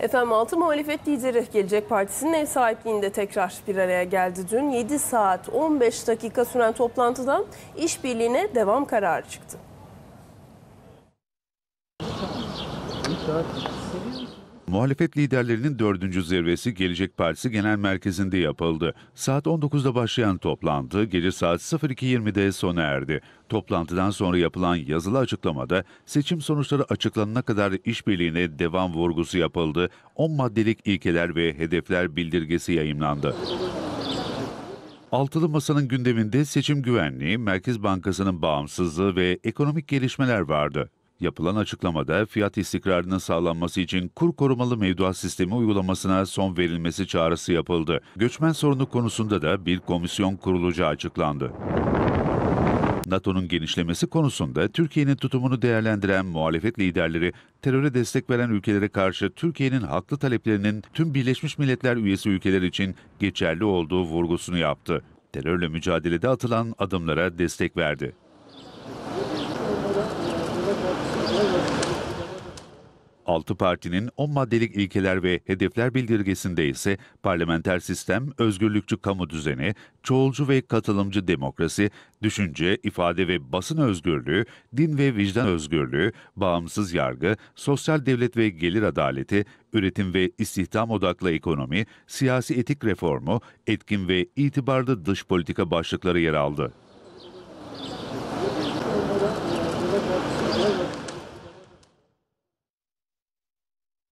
Efendim altı muhalefet lideri Gelecek Partisi'nin ev sahipliğinde tekrar bir araya geldi dün. 7 saat 15 dakika süren toplantıdan işbirliğine devam kararı çıktı. Muhalefet liderlerinin dördüncü zirvesi Gelecek Partisi Genel Merkezi'nde yapıldı. Saat 19'da başlayan toplantı gece saat 02.20'de sona erdi. Toplantıdan sonra yapılan yazılı açıklamada seçim sonuçları açıklanana kadar işbirliğine devam vurgusu yapıldı. 10 maddelik ilkeler ve hedefler bildirgesi yayımlandı. Altılı Masa'nın gündeminde seçim güvenliği, Merkez Bankası'nın bağımsızlığı ve ekonomik gelişmeler vardı. Yapılan açıklamada fiyat istikrarının sağlanması için kur korumalı mevduat sistemi uygulamasına son verilmesi çağrısı yapıldı. Göçmen sorunu konusunda da bir komisyon kurulacağı açıklandı. NATO'nun genişlemesi konusunda Türkiye'nin tutumunu değerlendiren muhalefet liderleri, teröre destek veren ülkelere karşı Türkiye'nin haklı taleplerinin tüm Birleşmiş Milletler üyesi ülkeler için geçerli olduğu vurgusunu yaptı. Terörle mücadelede atılan adımlara destek verdi. Altı partinin 10 maddelik ilkeler ve hedefler bildirgesinde ise parlamenter sistem, özgürlükçü kamu düzeni, çoğulcu ve katılımcı demokrasi, düşünce, ifade ve basın özgürlüğü, din ve vicdan özgürlüğü, bağımsız yargı, sosyal devlet ve gelir adaleti, üretim ve istihdam odaklı ekonomi, siyasi etik reformu, etkin ve itibarlı dış politika başlıkları yer aldı.